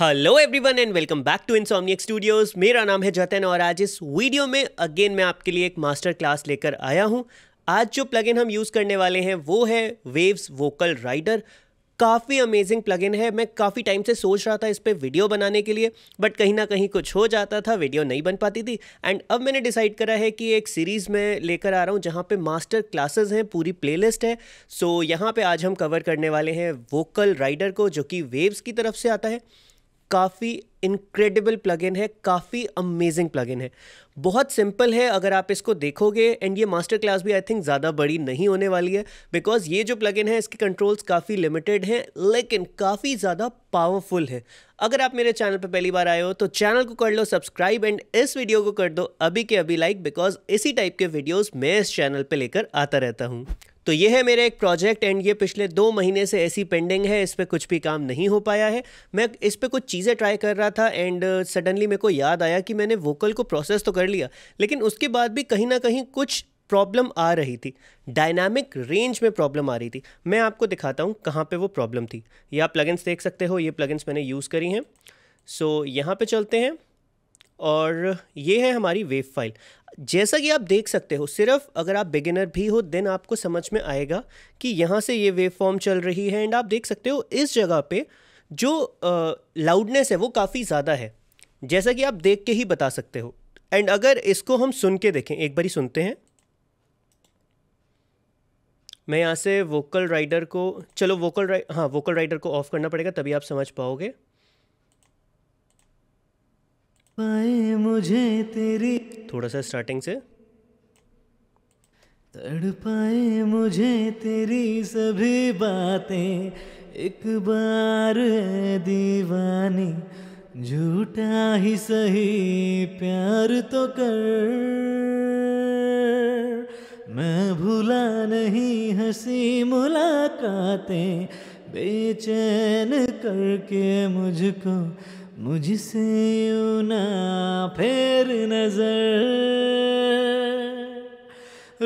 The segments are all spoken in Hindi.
hello everyone and welcome back to Insomniac Studios मेरा नाम है जतन और आज इस वीडियो में अगेन मैं आपके लिए एक मास्टर क्लास लेकर आया हूं आज जो प्लगइन हम यूज़ करने वाले हैं वो है वेव्स वोकल राइडर काफ़ी अमेजिंग प्लगइन है मैं काफ़ी टाइम से सोच रहा था इस पर वीडियो बनाने के लिए बट कहीं ना कहीं कुछ हो जाता था वीडियो नहीं बन पाती थी एंड अब मैंने डिसाइड करा है कि एक सीरीज़ में लेकर आ रहा हूँ जहाँ पे मास्टर क्लासेस हैं पूरी प्लेलिस्ट है सो so, यहाँ पे आज हम कवर करने वाले हैं वोकल राइडर को जो कि वेव्स की तरफ से आता है काफ़ी इनक्रेडिबल प्लगइन है काफ़ी अमेजिंग प्लगइन है बहुत सिंपल है अगर आप इसको देखोगे एंड ये मास्टर क्लास भी आई थिंक ज़्यादा बड़ी नहीं होने वाली है बिकॉज ये जो प्लगइन है इसके कंट्रोल्स काफ़ी लिमिटेड हैं लेकिन काफ़ी ज़्यादा पावरफुल है अगर आप मेरे चैनल पर पहली बार आए हो तो चैनल को कर लो सब्सक्राइब एंड इस वीडियो को कर दो अभी के अभी लाइक बिकॉज इसी टाइप के वीडियोज़ मैं इस चैनल पर लेकर आता रहता हूँ तो ये है मेरा एक प्रोजेक्ट एंड ये पिछले दो महीने से ऐसी पेंडिंग है इस पर कुछ भी काम नहीं हो पाया है मैं इस पर कुछ चीज़ें ट्राई कर रहा था एंड सडनली uh, मेरे को याद आया कि मैंने वोकल को प्रोसेस तो कर लिया लेकिन उसके बाद भी कहीं ना कहीं कुछ प्रॉब्लम आ रही थी डायनामिक रेंज में प्रॉब्लम आ रही थी मैं आपको दिखाता हूँ कहाँ पर वो प्रॉब्लम थी ये आप प्लगइन्स देख सकते हो ये प्लगइन्स मैंने यूज़ करी हैं सो so, यहाँ पर चलते हैं और ये है हमारी वेव फाइल जैसा कि आप देख सकते हो सिर्फ अगर आप बिगिनर भी हो देन आपको समझ में आएगा कि यहाँ से ये वेव फॉर्म चल रही है एंड आप देख सकते हो इस जगह पे जो लाउडनेस है वो काफ़ी ज़्यादा है जैसा कि आप देख के ही बता सकते हो एंड अगर इसको हम सुन के देखें एक बारी सुनते हैं मैं यहाँ से वोकल राइडर को चलो वोकल राइ हाँ वोकल राइडर को ऑफ़ करना पड़ेगा तभी आप समझ पाओगे पाए मुझे तेरी थोड़ा सा स्टार्टिंग से तड़ पाए मुझे तेरी सभी बातें एक बार दीवानी झूठा ही सही प्यार तो कर मैं भूला नहीं हंसी मुलाकातें बेचैन करके मुझको मुझसे यू ना फेर नजर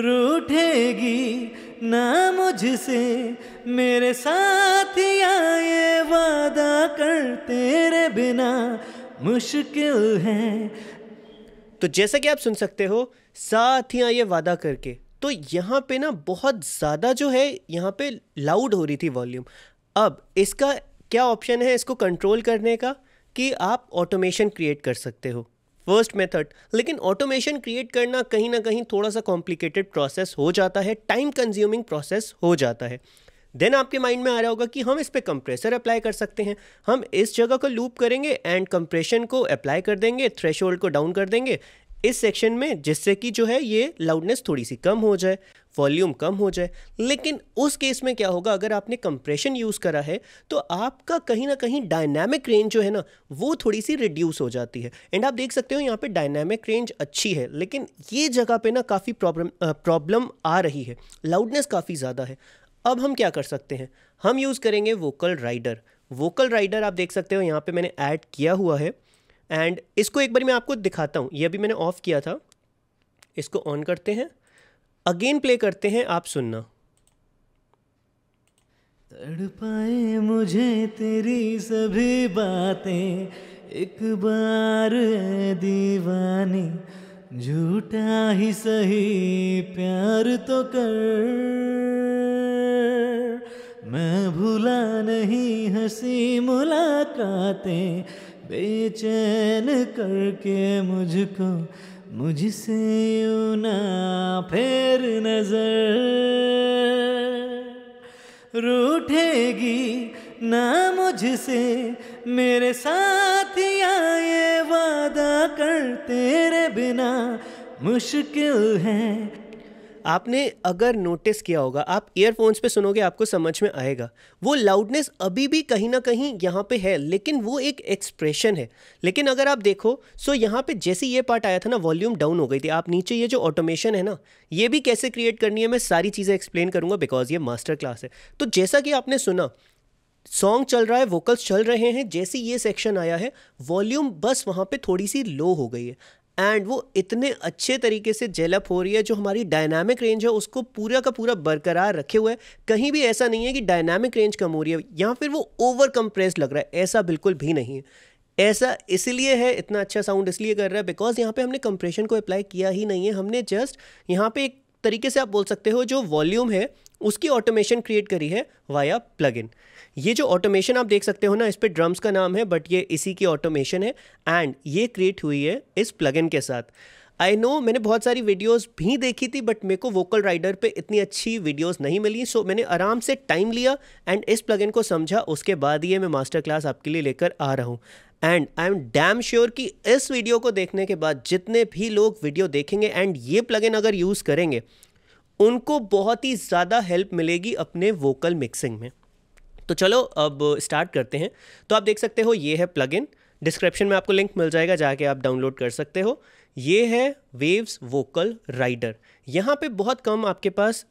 रूठेगी ना मुझसे मेरे साथ आए वादा कर तेरे बिना मुश्किल है तो जैसा कि आप सुन सकते हो साथ ही ये वादा करके तो यहाँ पे ना बहुत ज़्यादा जो है यहाँ पे लाउड हो रही थी वॉल्यूम अब इसका क्या ऑप्शन है इसको कंट्रोल करने का कि आप ऑटोमेशन क्रिएट कर सकते हो फर्स्ट मेथड लेकिन ऑटोमेशन क्रिएट करना कहीं ना कहीं थोड़ा सा कॉम्प्लिकेटेड प्रोसेस हो जाता है टाइम कंज्यूमिंग प्रोसेस हो जाता है देन आपके माइंड में आ रहा होगा कि हम इस पर कंप्रेसर अप्लाई कर सकते हैं हम इस जगह को लूप करेंगे एंड कंप्रेशन को अप्लाई कर देंगे थ्रेश को डाउन कर देंगे इस सेक्शन में जिससे कि जो है ये लाउडनेस थोड़ी सी कम हो जाए वॉल्यूम कम हो जाए लेकिन उस केस में क्या होगा अगर आपने कंप्रेशन यूज़ करा है तो आपका कहीं ना कहीं डायनामिक रेंज जो है ना वो थोड़ी सी रिड्यूस हो जाती है एंड आप देख सकते हो यहाँ पे डायनामिक रेंज अच्छी है लेकिन ये जगह पे ना काफ़ी प्रॉब्लम प्रॉब्लम आ रही है लाउडनेस काफ़ी ज़्यादा है अब हम क्या कर सकते हैं हम यूज़ करेंगे वोकल राइडर वोकल राइडर आप देख सकते हो यहाँ पे मैंने ऐड किया हुआ है एंड इसको एक बार मैं आपको दिखाता हूँ ये अभी मैंने ऑफ़ किया था इसको ऑन करते हैं अगेन प्ले करते हैं आप सुनना तड़पाए मुझे तेरी सभी बातें एक बार दीवानी झूठा ही सही प्यार तो कर मैं भूला नहीं हंसी मुलाकातें बेचैन करके मुझको मुझसे यू ना फेर नजर रूठेगी ना मुझसे मेरे साथ ये वादा कर तेरे बिना मुश्किल है आपने अगर नोटिस किया होगा आप ईयरफोन्स पे सुनोगे आपको समझ में आएगा वो लाउडनेस अभी भी कहीं ना कहीं यहाँ पे है लेकिन वो एक एक्सप्रेशन है लेकिन अगर आप देखो सो यहाँ पे जैसे ये पार्ट आया था ना वॉल्यूम डाउन हो गई थी आप नीचे ये जो ऑटोमेशन है ना ये भी कैसे क्रिएट करनी है मैं सारी चीज़ें एक्सप्लेन करूँगा बिकॉज ये मास्टर क्लास है तो जैसा कि आपने सुना सॉन्ग चल रहा है वोकल्स चल रहे हैं जैसे ये सेक्शन आया है वॉल्यूम बस वहाँ पे थोड़ी सी लो हो गई है एंड वो इतने अच्छे तरीके से जेलअप हो रही है जो हमारी डायनामिक रेंज है उसको पूरा का पूरा बरकरार रखे हुए कहीं भी ऐसा नहीं है कि डायनामिक रेंज कम हो रही है या फिर वो ओवर कंप्रेस लग रहा है ऐसा बिल्कुल भी नहीं है ऐसा इसलिए है इतना अच्छा साउंड इसलिए कर रहा है बिकॉज यहाँ पे हमने कंप्रेशन को अप्लाई किया ही नहीं है हमने जस्ट यहाँ पे एक तरीके से आप बोल सकते हो जो वॉल्यूम है उसकी ऑटोमेशन क्रिएट करी है वाया प्लगइन ये जो ऑटोमेशन आप देख सकते हो ना इस पर ड्रम्स का नाम है बट ये इसी की ऑटोमेशन है एंड ये क्रिएट हुई है इस प्लगइन के साथ आई नो मैंने बहुत सारी वीडियोस भी देखी थी बट मेरे को वोकल राइडर पे इतनी अच्छी वीडियोस नहीं मिली सो so मैंने आराम से टाइम लिया एंड इस प्लगइन को समझा उसके बाद ये मैं मास्टर क्लास आपके लिए लेकर आ रहा हूँ and I am damn sure कि इस वीडियो को देखने के बाद जितने भी लोग वीडियो देखेंगे एंड ये प्लगइन अगर यूज़ करेंगे उनको बहुत ही ज़्यादा हेल्प मिलेगी अपने वोकल मिक्सिंग में तो चलो अब स्टार्ट करते हैं तो आप देख सकते हो ये है प्लगइन डिस्क्रिप्शन में आपको लिंक मिल जाएगा जाके आप डाउनलोड कर सकते हो ये है वेव्स वोकल राइडर यहाँ पे बहुत कम आपके पास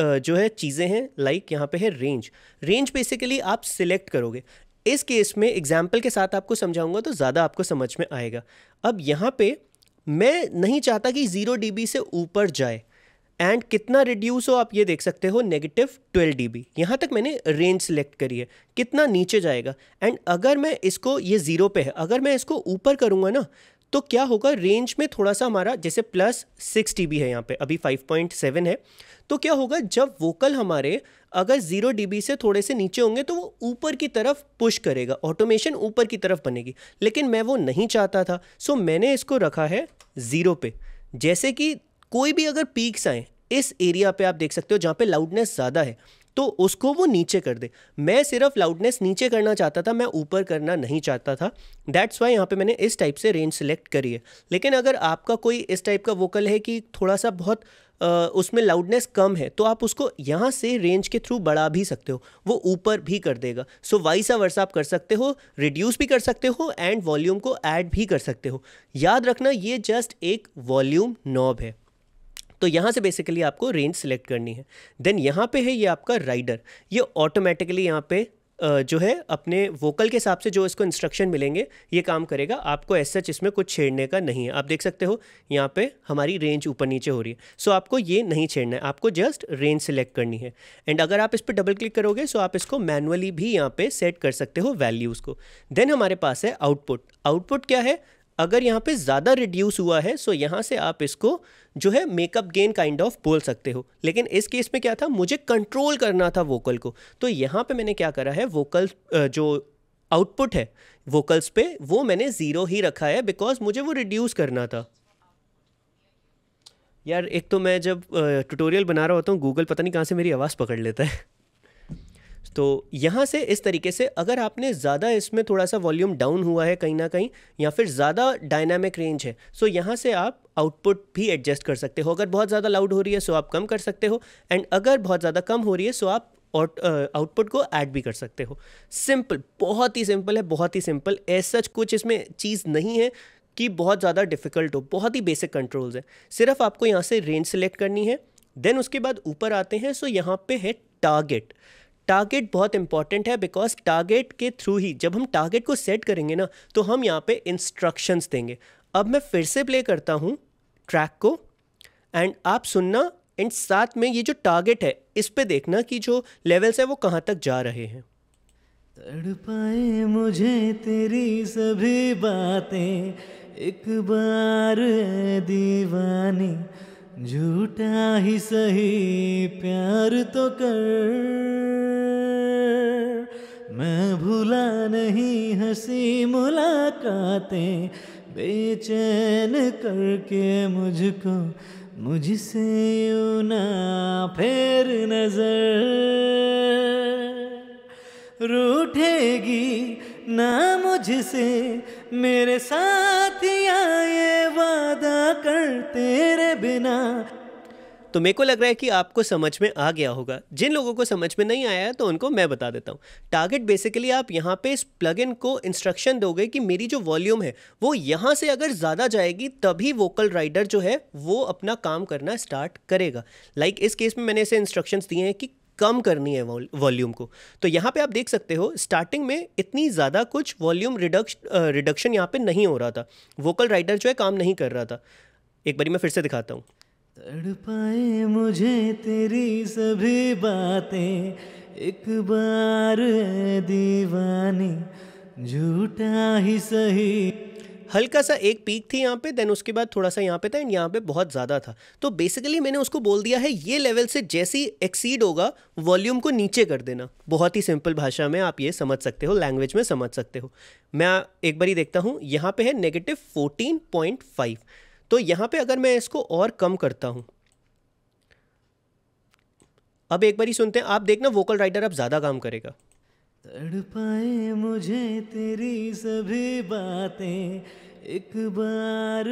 जो है चीज़ें हैं लाइक यहाँ पे है रेंज रेंज बेसिकली आप सिलेक्ट करोगे इस केस में एग्जाम्पल के साथ आपको समझाऊंगा तो ज़्यादा आपको समझ में आएगा अब यहाँ पे मैं नहीं चाहता कि ज़ीरो डी से ऊपर जाए एंड कितना रिड्यूस हो आप ये देख सकते हो नेगेटिव ट्वेल्व डी बी यहाँ तक मैंने रेंज सेलेक्ट करी है कितना नीचे जाएगा एंड अगर मैं इसको ये ज़ीरो पे है अगर मैं इसको ऊपर करूँगा ना तो क्या होगा रेंज में थोड़ा सा हमारा जैसे प्लस सिक्स डी है यहाँ पे अभी 5.7 है तो क्या होगा जब वोकल हमारे अगर जीरो डी से थोड़े से नीचे होंगे तो वो ऊपर की तरफ पुश करेगा ऑटोमेशन ऊपर की तरफ बनेगी लेकिन मैं वो नहीं चाहता था सो मैंने इसको रखा है ज़ीरो पे जैसे कि कोई भी अगर पीक्स आए इस एरिया पे आप देख सकते हो जहाँ पे लाउडनेस ज़्यादा है तो उसको वो नीचे कर दे मैं सिर्फ लाउडनेस नीचे करना चाहता था मैं ऊपर करना नहीं चाहता था दैट्स वाई यहाँ पे मैंने इस टाइप से रेंज सेलेक्ट करी है लेकिन अगर आपका कोई इस टाइप का वोकल है कि थोड़ा सा बहुत आ, उसमें लाउडनेस कम है तो आप उसको यहाँ से रेंज के थ्रू बढ़ा भी सकते हो वो ऊपर भी कर देगा सो वाइस वर्सा आप कर सकते हो रिड्यूस भी कर सकते हो एंड वॉल्यूम को ऐड भी कर सकते हो याद रखना ये जस्ट एक वॉल्यूम नॉब है तो यहाँ से बेसिकली आपको रेंज सेलेक्ट करनी है देन यहाँ पे है ये आपका राइडर ये ऑटोमेटिकली यहाँ पे जो है अपने वोकल के हिसाब से जो इसको इंस्ट्रक्शन मिलेंगे ये काम करेगा आपको एस सच इसमें कुछ छेड़ने का नहीं है आप देख सकते हो यहाँ पे हमारी रेंज ऊपर नीचे हो रही है सो so, आपको ये नहीं छेड़ना है आपको जस्ट रेंज सेलेक्ट करनी है एंड अगर आप इस पर डबल क्लिक करोगे सो so आप इसको मैनुअली भी यहाँ पे सेट कर सकते हो वैल्यूज़ को देन हमारे पास है आउटपुट आउटपुट क्या है अगर यहाँ पे ज़्यादा रिड्यूस हुआ है सो यहाँ से आप इसको जो है मेकअप गेन काइंड ऑफ बोल सकते हो लेकिन इस केस में क्या था मुझे कंट्रोल करना था वोकल को तो यहाँ पे मैंने क्या करा है वोकल जो आउटपुट है वोकल्स पे वो मैंने ज़ीरो ही रखा है बिकॉज मुझे वो रिड्यूस करना था यार एक तो मैं जब ट्यूटोरियल बना रहा होता हूँ गूगल पता नहीं कहाँ से मेरी आवाज़ पकड़ लेता है तो यहाँ से इस तरीके से अगर आपने ज़्यादा इसमें थोड़ा सा वॉल्यूम डाउन हुआ है कहीं ना कहीं या फिर ज़्यादा डायनामिक रेंज है सो तो यहाँ से आप आउटपुट भी एडजस्ट कर सकते हो अगर बहुत ज़्यादा लाउड हो रही है सो तो आप कम कर सकते हो एंड अगर बहुत ज़्यादा कम हो रही है सो तो आप आउटपुट को ऐड भी कर सकते हो सिंपल बहुत ही सिंपल है बहुत ही सिंपल ऐसा कुछ इसमें चीज़ नहीं है कि बहुत ज़्यादा डिफिकल्ट हो बहुत ही बेसिक कंट्रोल्स हैं सिर्फ आपको यहाँ से रेंज सेलेक्ट करनी है देन उसके बाद ऊपर आते हैं सो यहाँ पे है टारगेट टारगेट बहुत इंपॉर्टेंट है बिकॉज टारगेट के थ्रू ही जब हम टारगेट को सेट करेंगे ना तो हम यहाँ पे इंस्ट्रक्शंस देंगे अब मैं फिर से प्ले करता हूँ ट्रैक को एंड आप सुनना एंड साथ में ये जो टारगेट है इस पे देखना कि जो लेवल्स है वो कहाँ तक जा रहे हैं तड़पाए मुझे तेरी सभी बातें एक बार दीवानी झूठा ही सही प्यार तो कर मैं भूला नहीं हंसी मुलाकातें बेचैन करके मुझको मुझसे यू ना फेर नजर रूठेगी ना मुझसे मेरे साथ आए वादा कर तेरे बिना तो मेरे को लग रहा है कि आपको समझ में आ गया होगा जिन लोगों को समझ में नहीं आया है तो उनको मैं बता देता हूँ टारगेट बेसिकली आप यहाँ पे इस प्लग इन को इंस्ट्रक्शन दोगे कि मेरी जो वॉल्यूम है वो यहाँ से अगर ज़्यादा जाएगी तभी वोकल राइडर जो है वो अपना काम करना स्टार्ट करेगा लाइक like इस केस में मैंने ऐसे इंस्ट्रक्शन दिए हैं कि कम करनी है वॉल्यूम को तो यहाँ पे आप देख सकते हो स्टार्टिंग में इतनी ज़्यादा कुछ वॉल्यूम रिडक्श रिडक्शन यहाँ पे नहीं हो रहा था वोकल राइटर जो है काम नहीं कर रहा था एक बारी मैं फिर से दिखाता हूँ तड़पाए मुझे तेरी सभी बातें एक बार दीवानी झूठा ही सही हल्का सा एक पीक थी यहाँ पे देन उसके बाद थोड़ा सा यहाँ पे था एंड यहाँ पे बहुत ज़्यादा था तो बेसिकली मैंने उसको बोल दिया है ये लेवल से जैसे ही एक्सीड होगा वॉल्यूम को नीचे कर देना बहुत ही सिंपल भाषा में आप ये समझ सकते हो लैंग्वेज में समझ सकते हो मैं एक ही देखता हूँ यहाँ पे है नेगेटिव फोर्टीन पॉइंट फाइव तो यहाँ पे अगर मैं इसको और कम करता हूँ अब एक ही सुनते हैं आप देखना वोकल राइटर अब ज़्यादा काम करेगा तड़पाए मुझे तेरी सभी बातें एक बार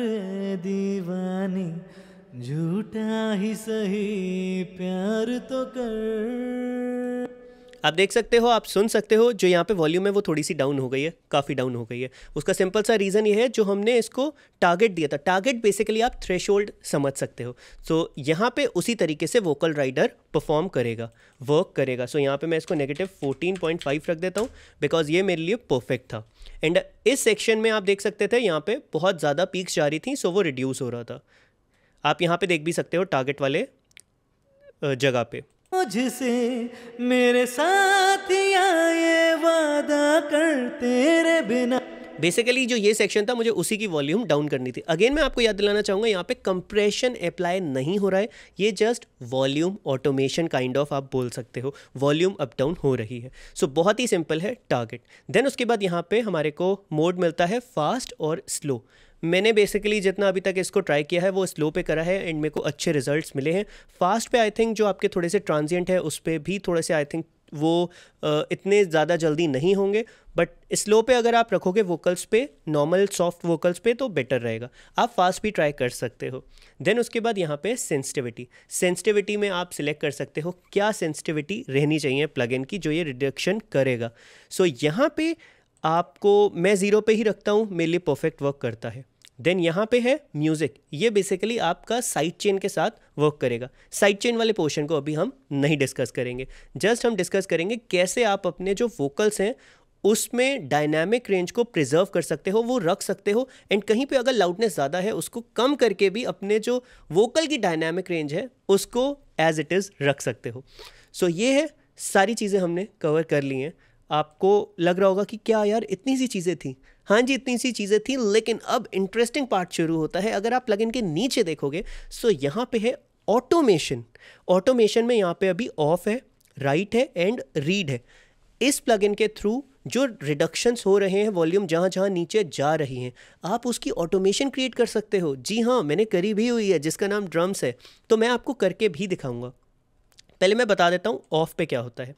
दीवानी झूठा ही सही प्यार तो कर आप देख सकते हो आप सुन सकते हो जो यहाँ पे वॉल्यूम है वो थोड़ी सी डाउन हो गई है काफ़ी डाउन हो गई है उसका सिंपल सा रीज़न ये है जो हमने इसको टारगेट दिया था टारगेट बेसिकली आप थ्रेश समझ सकते हो सो so, यहाँ पे उसी तरीके से वोकल राइडर परफॉर्म करेगा वर्क करेगा सो so, यहाँ पे मैं इसको नेगेटिव 14.5 रख देता हूँ बिकॉज ये मेरे लिए परफेक्ट था एंड इस सेक्शन में आप देख सकते थे यहाँ पर बहुत ज़्यादा पीक्स जा रही थी सो so वो रिड्यूस हो रहा था आप यहाँ पर देख भी सकते हो टारगेट वाले जगह पर तुझसे मेरे साथ आए वादा कर तेरे बिना बेसिकली जो ये सेक्शन था मुझे उसी की वॉल्यूम डाउन करनी थी अगेन मैं आपको याद दिलाना चाहूंगा यहाँ पे कंप्रेशन अप्लाई नहीं हो रहा है ये just volume automation kind of आप बोल सकते हो वॉल्यूम अप डाउन हो रही है सो so, बहुत ही सिंपल है टारगेट देन उसके बाद यहाँ पे हमारे को मोड मिलता है फास्ट और स्लो मैंने बेसिकली जितना अभी तक इसको ट्राई किया है वो स्लो पे करा है एंड मेरे को अच्छे रिजल्ट्स मिले हैं फास्ट पे आई थिंक जो आपके थोड़े से ट्रांजिएंट है उस पर भी थोड़े से आई थिंक वो इतने ज़्यादा जल्दी नहीं होंगे बट स्लो पे अगर आप रखोगे वोकल्स पे नॉर्मल सॉफ्ट वोकल्स पे तो बेटर रहेगा आप फास्ट भी ट्राई कर सकते हो देन उसके बाद यहाँ पे सेंसिटिविटी सेंसिटिविटी में आप सिलेक्ट कर सकते हो क्या सेंसिटिविटी रहनी चाहिए प्लग इन की जो ये रिडक्शन करेगा सो so, यहाँ पे आपको मैं ज़ीरो पे ही रखता हूँ मेरे लिए परफेक्ट वर्क करता है देन यहाँ पे है म्यूज़िक ये बेसिकली आपका साइड चेन के साथ वर्क करेगा साइड चेन वाले पोर्शन को अभी हम नहीं डिस्कस करेंगे जस्ट हम डिस्कस करेंगे कैसे आप अपने जो वोकल्स हैं उसमें डायनामिक रेंज को प्रिजर्व कर सकते हो वो रख सकते हो एंड कहीं पे अगर लाउडनेस ज़्यादा है उसको कम करके भी अपने जो वोकल की डायनामिक रेंज है उसको एज इट इज़ रख सकते हो सो so, ये है सारी चीज़ें हमने कवर कर ली हैं आपको लग रहा होगा कि क्या यार इतनी सी चीज़ें थी हाँ जी इतनी सी चीज़ें थी लेकिन अब इंटरेस्टिंग पार्ट शुरू होता है अगर आप प्लगइन के नीचे देखोगे सो यहाँ पे है ऑटोमेशन ऑटोमेशन में यहाँ पे अभी ऑफ है राइट है एंड रीड है इस प्लगइन के थ्रू जो रिडक्शंस हो रहे हैं वॉल्यूम जहाँ जहाँ नीचे जा रही हैं आप उसकी ऑटोमेशन क्रिएट कर सकते हो जी हाँ मैंने करी भी हुई है जिसका नाम ड्रम्स है तो मैं आपको करके भी दिखाऊंगा पहले मैं बता देता हूँ ऑफ पे क्या होता है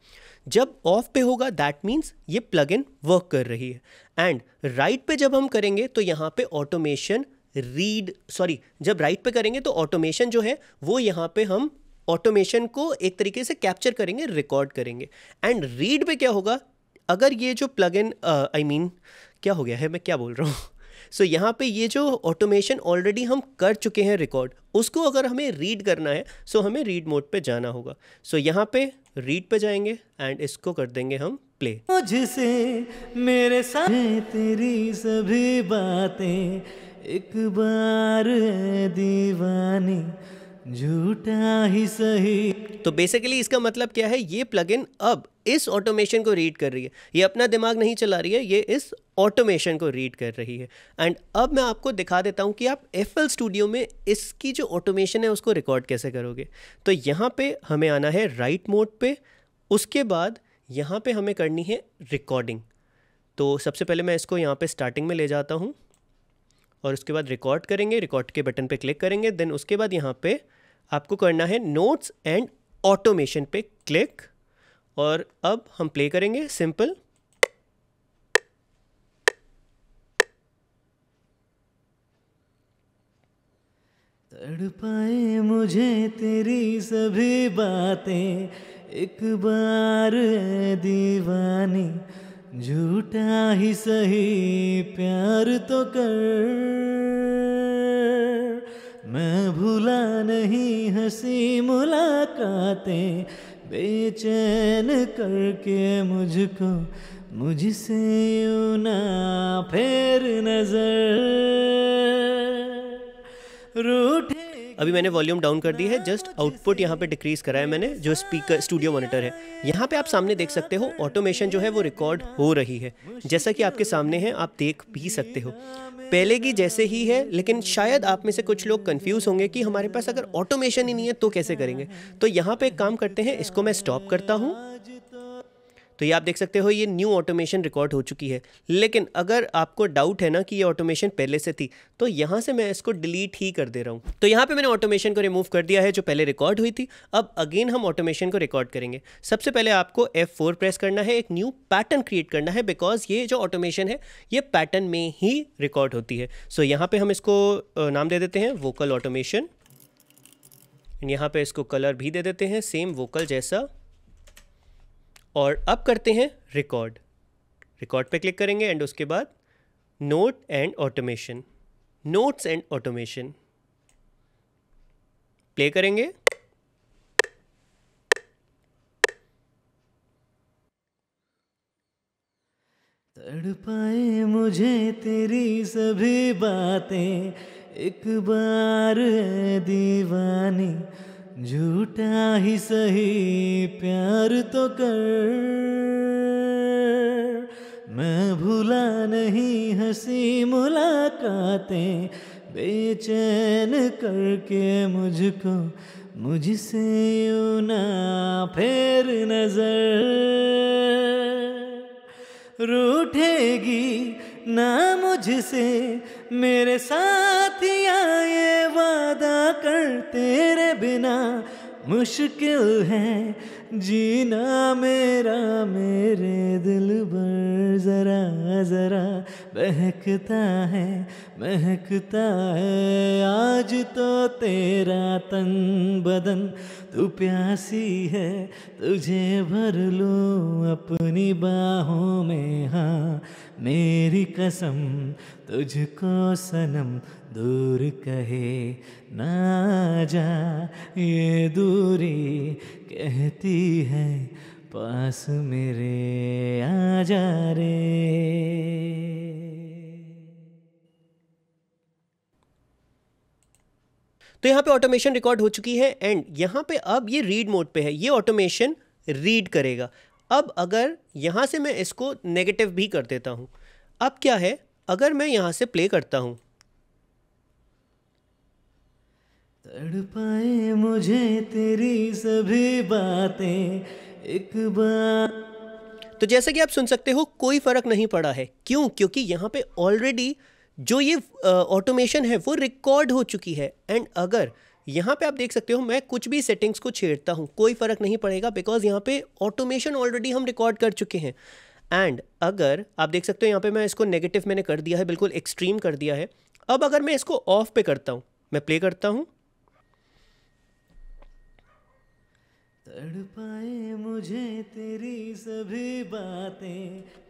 जब ऑफ पे होगा दैट मीन्स ये प्लग इन वर्क कर रही है एंड राइट right पे जब हम करेंगे तो यहाँ पे ऑटोमेशन रीड सॉरी जब राइट right पे करेंगे तो ऑटोमेशन जो है वो यहाँ पे हम ऑटोमेशन को एक तरीके से कैप्चर करेंगे रिकॉर्ड करेंगे एंड रीड पे क्या होगा अगर ये जो प्लग इन आई मीन क्या हो गया है मैं क्या बोल रहा हूँ सो so, यहाँ पे ये जो ऑटोमेशन ऑलरेडी हम कर चुके हैं रिकॉर्ड उसको अगर हमें रीड करना है सो so हमें रीड मोड पे जाना होगा सो so, यहाँ पे रीड पे जाएंगे एंड इसको कर देंगे हम प्ले मुझसे मेरे साथ तेरी सभी बातें एक बार दीवानी झूठा ही सही तो बेसिकली इसका मतलब क्या है ये प्लग अब इस ऑटोमेशन को रीड कर रही है ये अपना दिमाग नहीं चला रही है ये इस ऑटोमेशन को रीड कर रही है एंड अब मैं आपको दिखा देता हूँ कि आप एफ एल स्टूडियो में इसकी जो ऑटोमेशन है उसको रिकॉर्ड कैसे करोगे तो यहाँ पे हमें आना है राइट मोड पे उसके बाद यहाँ पे हमें करनी है रिकॉर्डिंग तो सबसे पहले मैं इसको यहाँ पे स्टार्टिंग में ले जाता हूँ और उसके बाद रिकॉर्ड करेंगे रिकॉर्ड के बटन पे क्लिक करेंगे देन उसके बाद यहाँ पे आपको करना है नोट्स एंड ऑटोमेशन पे क्लिक और अब हम प्ले करेंगे सिंपल तड़पाए मुझे तेरी सभी बातें एक बार दीवानी झूठा ही सही प्यार तो कर मैं भूला नहीं हंसी मुलाकातें बेचैन करके मुझको मुझसे ना फेर नजर रूठ अभी मैंने वॉल्यूम डाउन कर दी है जस्ट आउटपुट यहाँ पे डिक्रीज करा है मैंने जो स्पीकर स्टूडियो मॉनिटर है यहाँ पे आप सामने देख सकते हो ऑटोमेशन जो है वो रिकॉर्ड हो रही है जैसा कि आपके सामने है आप देख भी सकते हो पहले की जैसे ही है लेकिन शायद आप में से कुछ लोग कंफ्यूज होंगे कि हमारे पास अगर ऑटोमेशन ही नहीं है तो कैसे करेंगे तो यहाँ पे एक काम करते हैं इसको मैं स्टॉप करता हूँ तो ये आप देख सकते हो ये न्यू ऑटोमेशन रिकॉर्ड हो चुकी है लेकिन अगर आपको डाउट है ना कि ये ऑटोमेशन पहले से थी तो यहाँ से मैं इसको डिलीट ही कर दे रहा हूँ तो यहाँ पर मैंने ऑटोमेशन को रिमूव कर दिया है जो पहले रिकॉर्ड हुई थी अब अगेन हम ऑटोमेशन को रिकॉर्ड करेंगे सबसे पहले आपको एफ प्रेस करना है एक न्यू पैटर्न क्रिएट करना है बिकॉज ये जो ऑटोमेशन है ये पैटर्न में ही रिकॉर्ड होती है सो so, यहाँ पर हम इसको नाम दे देते हैं वोकल ऑटोमेशन यहाँ पे इसको कलर भी दे देते हैं सेम वोकल जैसा और अब करते हैं रिकॉर्ड रिकॉर्ड पे क्लिक करेंगे एंड उसके बाद note and automation notes and automation play करेंगे तड़पाए मुझे तेरी सभी बातें एक बार दीवानी झूठा ही सही प्यार तो कर मैं भूला नहीं हंसी मुलाकातें बेचैन करके मुझको मुझसे यू ना फेर नजर रूठेगी ना मुझसे मेरे साथ ये वादा कर तेरे बिना मुश्किल है जीना मेरा मेरे दिल पर ज़रा ज़रा बहकता है महकता है आज तो तेरा तन बदन तू प्यासी है तुझे भर लूँ अपनी बाहों में हाँ मेरी कसम तुझको सनम दूर कहे ना जा ये दूरी कहती है पास मेरे आ जा रे तो यहाँ पे ऑटोमेशन रिकॉर्ड हो चुकी है एंड यहाँ पे अब ये रीड मोड पे है ये ऑटोमेशन रीड करेगा अब अगर यहाँ से मैं इसको नेगेटिव भी कर देता हूँ अब क्या है अगर मैं यहाँ से प्ले करता हूँ तड़पाए मुझे तेरी सभी बातें एक बार तो जैसा कि आप सुन सकते हो कोई फ़र्क नहीं पड़ा है क्यों क्योंकि यहाँ पे ऑलरेडी जो ये ऑटोमेशन है वो रिकॉर्ड हो चुकी है एंड अगर यहाँ पे आप देख सकते हो मैं कुछ भी सेटिंग्स को छेड़ता हूँ कोई फ़र्क नहीं पड़ेगा बिकॉज यहाँ पे ऑटोमेशन ऑलरेडी हम रिकॉर्ड कर चुके हैं एंड अगर आप देख सकते हो यहाँ पे मैं इसको नेगेटिव मैंने कर दिया है बिल्कुल एक्सट्रीम कर दिया है अब अगर मैं इसको ऑफ पे करता हूँ मैं प्ले करता हूँ मुझे तेरी सभी बातें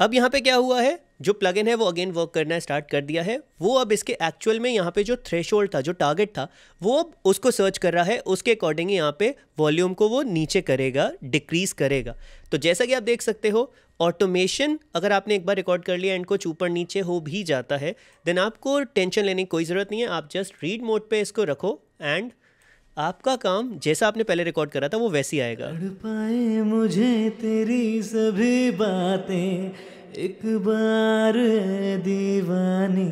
अब यहाँ पे क्या हुआ है जो प्लगइन है वो अगेन वर्क करना स्टार्ट कर दिया है वो अब इसके एक्चुअल में यहाँ पे जो थ्रेश था जो टारगेट था वो अब उसको सर्च कर रहा है उसके अकॉर्डिंग यहाँ पे वॉल्यूम को वो नीचे करेगा डिक्रीज करेगा तो जैसा कि आप देख सकते हो ऑटोमेशन अगर आपने एक बार रिकॉर्ड कर लिया एंड कुछ ऊपर नीचे हो भी जाता है देन आपको टेंशन लेने की कोई ज़रूरत नहीं है आप जस्ट रीड मोड पर इसको रखो एंड आपका काम जैसा आपने पहले रिकॉर्ड करा था वो वैसे ही आएगा पाए मुझे तेरी सभी बातें एक बार दीवानी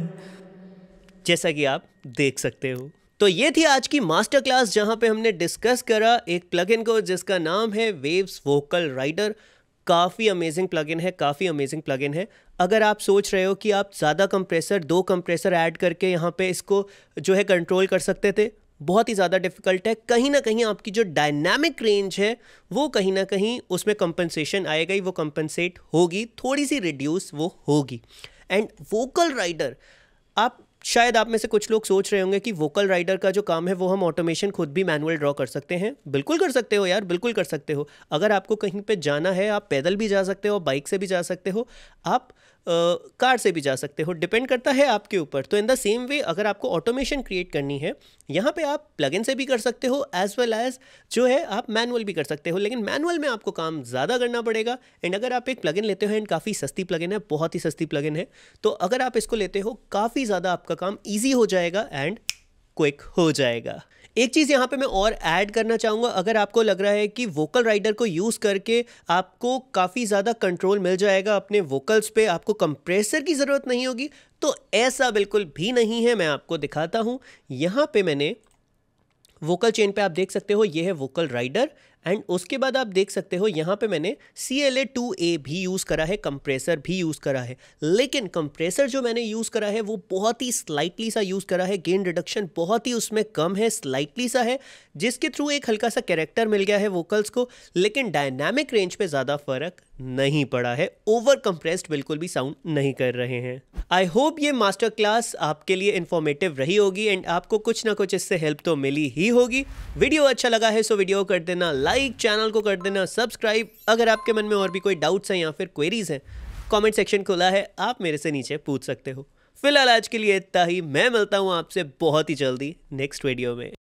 जैसा कि आप देख सकते हो तो ये थी आज की मास्टर क्लास जहां पे हमने डिस्कस करा एक प्लगइन को जिसका नाम है वेव्स वोकल राइटर काफ़ी अमेजिंग प्लगइन है काफ़ी अमेजिंग प्लगइन है अगर आप सोच रहे हो कि आप ज़्यादा कंप्रेसर दो कंप्रेसर ऐड करके यहाँ पे इसको जो है कंट्रोल कर सकते थे बहुत ही ज़्यादा डिफिकल्ट है कहीं ना कहीं आपकी जो डायनामिक रेंज है वो कहीं ना कहीं उसमें कंपनसेशन आएगा ही वो कंपनसेट होगी थोड़ी सी रिड्यूस वो होगी एंड वोकल राइडर आप शायद आप में से कुछ लोग सोच रहे होंगे कि वोकल राइडर का जो काम है वो हम ऑटोमेशन खुद भी मैनुअल ड्रॉ कर सकते हैं बिल्कुल कर सकते हो यार बिल्कुल कर सकते हो अगर आपको कहीं पे जाना है आप पैदल भी जा सकते हो बाइक से भी जा सकते हो आप कार से भी जा सकते हो डिपेंड करता है आपके ऊपर तो इन द सेम वे अगर आपको ऑटोमेशन क्रिएट करनी है यहाँ पे आप प्लगइन से भी कर सकते हो एज वेल एज जो है आप मैनुअल भी कर सकते हो लेकिन मैनुअल में आपको काम ज़्यादा करना पड़ेगा एंड अगर आप एक प्लगइन लेते हो एंड काफ़ी सस्ती प्लगइन है बहुत ही सस्ती प्लगइन है तो अगर आप इसको लेते हो काफ़ी ज़्यादा आपका काम ईजी हो जाएगा एंड क्विक हो जाएगा एक चीज़ यहाँ पे मैं और ऐड करना चाहूँगा अगर आपको लग रहा है कि वोकल राइडर को यूज़ करके आपको काफ़ी ज़्यादा कंट्रोल मिल जाएगा अपने वोकल्स पे आपको कंप्रेसर की ज़रूरत नहीं होगी तो ऐसा बिल्कुल भी नहीं है मैं आपको दिखाता हूँ यहाँ पे मैंने वोकल चेन पे आप देख सकते हो ये है वोकल राइडर एंड उसके बाद आप देख सकते हो यहाँ पे मैंने सी एल ए टू ए भी यूज़ करा है कंप्रेसर भी यूज़ करा है लेकिन कंप्रेसर जो मैंने यूज़ करा है वो बहुत ही स्लाइटली सा यूज़ करा है गेन रिडक्शन बहुत ही उसमें कम है स्लाइटली सा है जिसके थ्रू एक हल्का सा कैरेक्टर मिल गया है वोकल्स को लेकिन डायनामिक रेंज पे ज़्यादा फ़र्क नहीं पड़ा है ओवर कंप्रेस्ड बिल्कुल भी साउंड नहीं कर रहे हैं आई होप ये मास्टर क्लास आपके लिए इन्फॉर्मेटिव रही होगी एंड आपको कुछ ना कुछ इससे हेल्प तो मिली ही होगी वीडियो अच्छा लगा है सो वीडियो कर देना लाइक लाइक चैनल को कर देना सब्सक्राइब अगर आपके मन में और भी कोई डाउट्स हैं या फिर क्वेरीज हैं कमेंट सेक्शन खुला है आप मेरे से नीचे पूछ सकते हो फिलहाल आज के लिए इतना ही मैं मिलता हूँ आपसे बहुत ही जल्दी नेक्स्ट वीडियो में